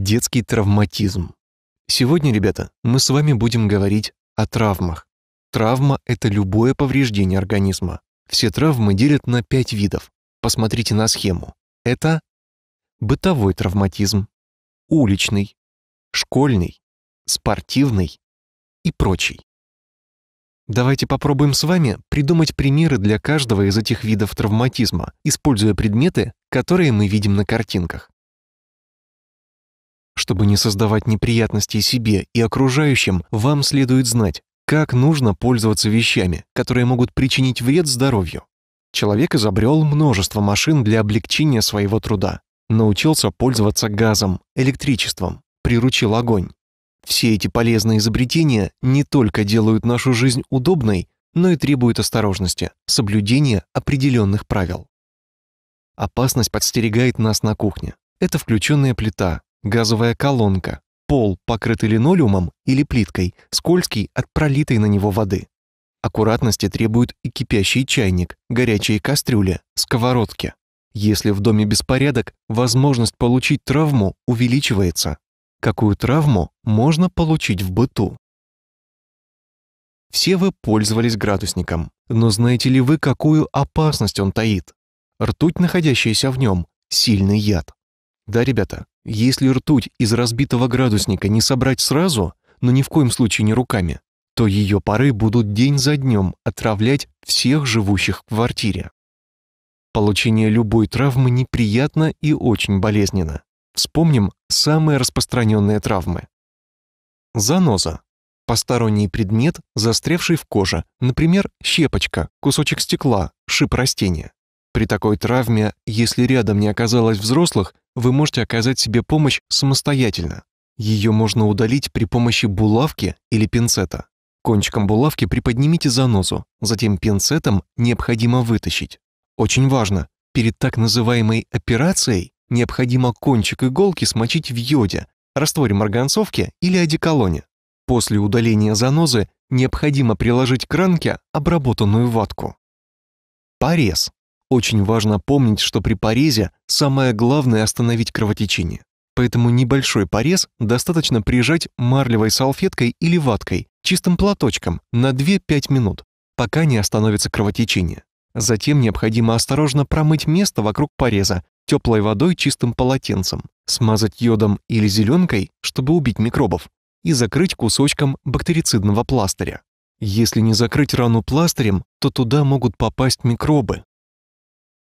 детский травматизм. Сегодня, ребята, мы с вами будем говорить о травмах. Травма – это любое повреждение организма. Все травмы делят на пять видов. Посмотрите на схему. Это бытовой травматизм, уличный, школьный, спортивный и прочий. Давайте попробуем с вами придумать примеры для каждого из этих видов травматизма, используя предметы, которые мы видим на картинках. Чтобы не создавать неприятностей себе и окружающим, вам следует знать, как нужно пользоваться вещами, которые могут причинить вред здоровью. Человек изобрел множество машин для облегчения своего труда, научился пользоваться газом, электричеством, приручил огонь. Все эти полезные изобретения не только делают нашу жизнь удобной, но и требуют осторожности, соблюдения определенных правил. Опасность подстерегает нас на кухне. Это включенная плита, газовая колонка, пол, покрытый линолеумом или плиткой, скользкий от пролитой на него воды. Аккуратности требует и кипящий чайник, горячие кастрюли, сковородки. Если в доме беспорядок, возможность получить травму увеличивается. Какую травму можно получить в быту? Все вы пользовались градусником, но знаете ли вы, какую опасность он таит? Ртуть, находящаяся в нем, сильный яд. Да, ребята, если ртуть из разбитого градусника не собрать сразу, но ни в коем случае не руками, то ее пары будут день за днем отравлять всех живущих в квартире. Получение любой травмы неприятно и очень болезненно. Вспомним самые распространенные травмы. Заноза. Посторонний предмет, застрявший в коже, например, щепочка, кусочек стекла, шип растения. При такой травме, если рядом не оказалось взрослых, вы можете оказать себе помощь самостоятельно. Ее можно удалить при помощи булавки или пинцета. Кончиком булавки приподнимите занозу, затем пинцетом необходимо вытащить. Очень важно, перед так называемой операцией необходимо кончик иголки смочить в йоде, растворе марганцовки или одеколоне. После удаления занозы необходимо приложить к ранке обработанную ватку. Порез. Очень важно помнить, что при порезе самое главное остановить кровотечение. Поэтому небольшой порез достаточно прижать марлевой салфеткой или ваткой, чистым платочком, на 2-5 минут, пока не остановится кровотечение. Затем необходимо осторожно промыть место вокруг пореза теплой водой чистым полотенцем, смазать йодом или зеленкой, чтобы убить микробов, и закрыть кусочком бактерицидного пластыря. Если не закрыть рану пластырем, то туда могут попасть микробы,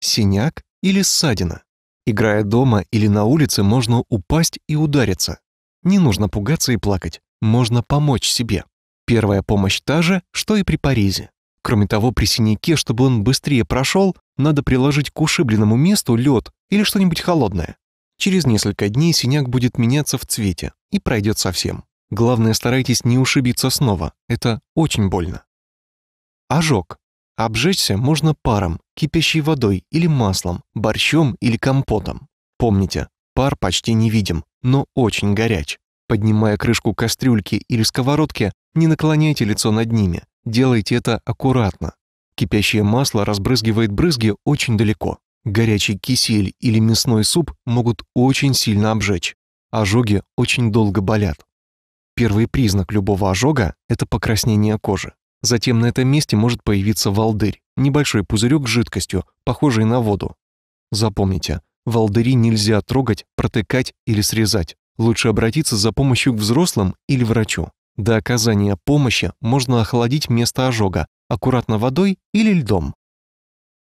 синяк или ссадина. Играя дома или на улице, можно упасть и удариться. Не нужно пугаться и плакать, можно помочь себе. Первая помощь та же, что и при порезе. Кроме того, при синяке, чтобы он быстрее прошел, надо приложить к ушибленному месту лед или что-нибудь холодное. Через несколько дней синяк будет меняться в цвете и пройдет совсем. Главное, старайтесь не ушибиться снова, это очень больно. Ожог. Обжечься можно паром, кипящей водой или маслом, борщом или компотом. Помните, пар почти не видим, но очень горяч. Поднимая крышку кастрюльки или сковородки, не наклоняйте лицо над ними, делайте это аккуратно. Кипящее масло разбрызгивает брызги очень далеко. Горячий кисель или мясной суп могут очень сильно обжечь. Ожоги очень долго болят. Первый признак любого ожога – это покраснение кожи. Затем на этом месте может появиться волдырь, небольшой пузырек с жидкостью, похожий на воду. Запомните, волдыри нельзя трогать, протыкать или срезать. Лучше обратиться за помощью к взрослым или врачу. До оказания помощи можно охладить место ожога, аккуратно водой или льдом.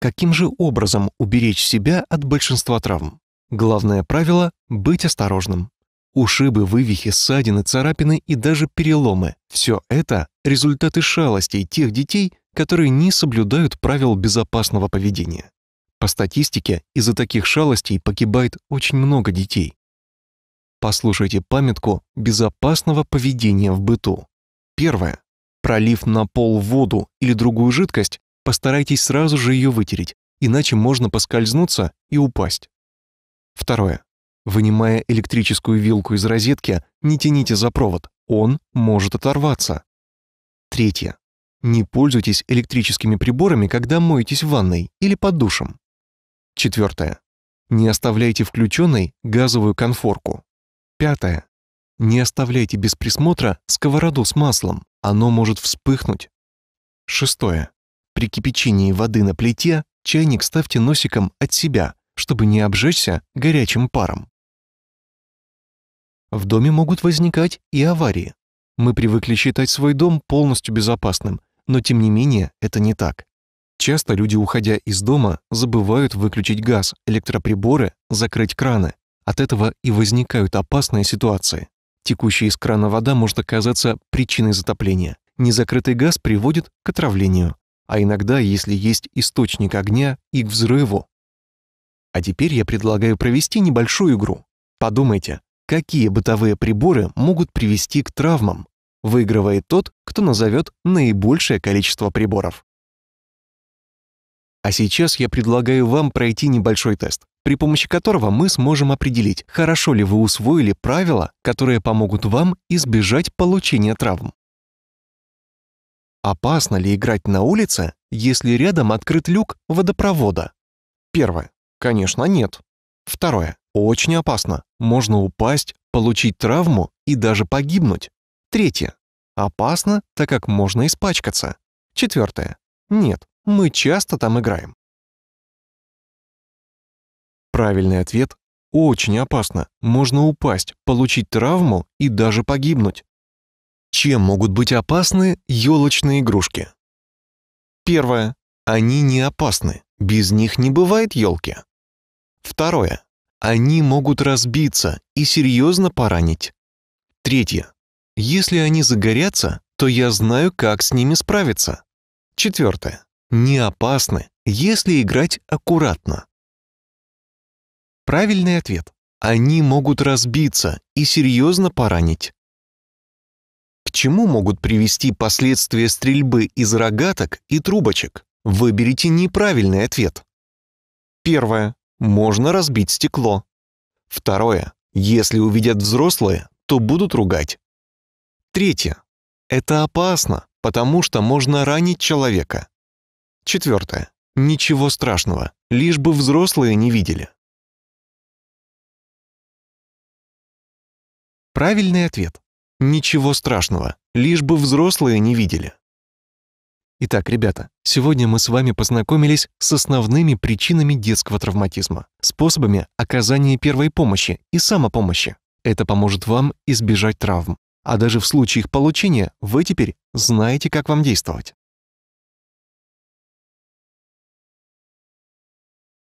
Каким же образом уберечь себя от большинства травм? Главное правило – быть осторожным. Ушибы, вывихи, ссадины, царапины и даже переломы – все это – результаты шалостей тех детей, которые не соблюдают правил безопасного поведения. По статистике, из-за таких шалостей погибает очень много детей. Послушайте памятку безопасного поведения в быту. Первое. Пролив на пол воду или другую жидкость, постарайтесь сразу же ее вытереть, иначе можно поскользнуться и упасть. Второе. Вынимая электрическую вилку из розетки, не тяните за провод, он может оторваться. Третье. Не пользуйтесь электрическими приборами, когда моетесь в ванной или под душем. Четвертое. Не оставляйте включенной газовую конфорку. Пятое. Не оставляйте без присмотра сковороду с маслом, оно может вспыхнуть. Шестое. При кипячении воды на плите чайник ставьте носиком от себя, чтобы не обжечься горячим паром. В доме могут возникать и аварии. Мы привыкли считать свой дом полностью безопасным, но тем не менее это не так. Часто люди, уходя из дома, забывают выключить газ, электроприборы, закрыть краны. От этого и возникают опасные ситуации. Текущая из крана вода может оказаться причиной затопления. Незакрытый газ приводит к отравлению, а иногда, если есть источник огня, и к взрыву. А теперь я предлагаю провести небольшую игру. Подумайте, Какие бытовые приборы могут привести к травмам? Выигрывает тот, кто назовет наибольшее количество приборов. А сейчас я предлагаю вам пройти небольшой тест, при помощи которого мы сможем определить, хорошо ли вы усвоили правила, которые помогут вам избежать получения травм. Опасно ли играть на улице, если рядом открыт люк водопровода? Первое. Конечно, нет. Второе. Очень опасно. Можно упасть, получить травму и даже погибнуть. Третье. Опасно, так как можно испачкаться. Четвертое. Нет, мы часто там играем. Правильный ответ – очень опасно. Можно упасть, получить травму и даже погибнуть. Чем могут быть опасны елочные игрушки? Первое. Они не опасны. Без них не бывает елки. Второе. Они могут разбиться и серьезно поранить. Третье. Если они загорятся, то я знаю, как с ними справиться. Четвертое. Не опасны, если играть аккуратно. Правильный ответ. Они могут разбиться и серьезно поранить. К чему могут привести последствия стрельбы из рогаток и трубочек? Выберите неправильный ответ. Первое можно разбить стекло. Второе. Если увидят взрослые, то будут ругать. Третье. Это опасно, потому что можно ранить человека. Четвертое. Ничего страшного, лишь бы взрослые не видели. Правильный ответ. Ничего страшного, лишь бы взрослые не видели. Итак, ребята, сегодня мы с вами познакомились с основными причинами детского травматизма, способами оказания первой помощи и самопомощи. Это поможет вам избежать травм. А даже в случае их получения вы теперь знаете, как вам действовать.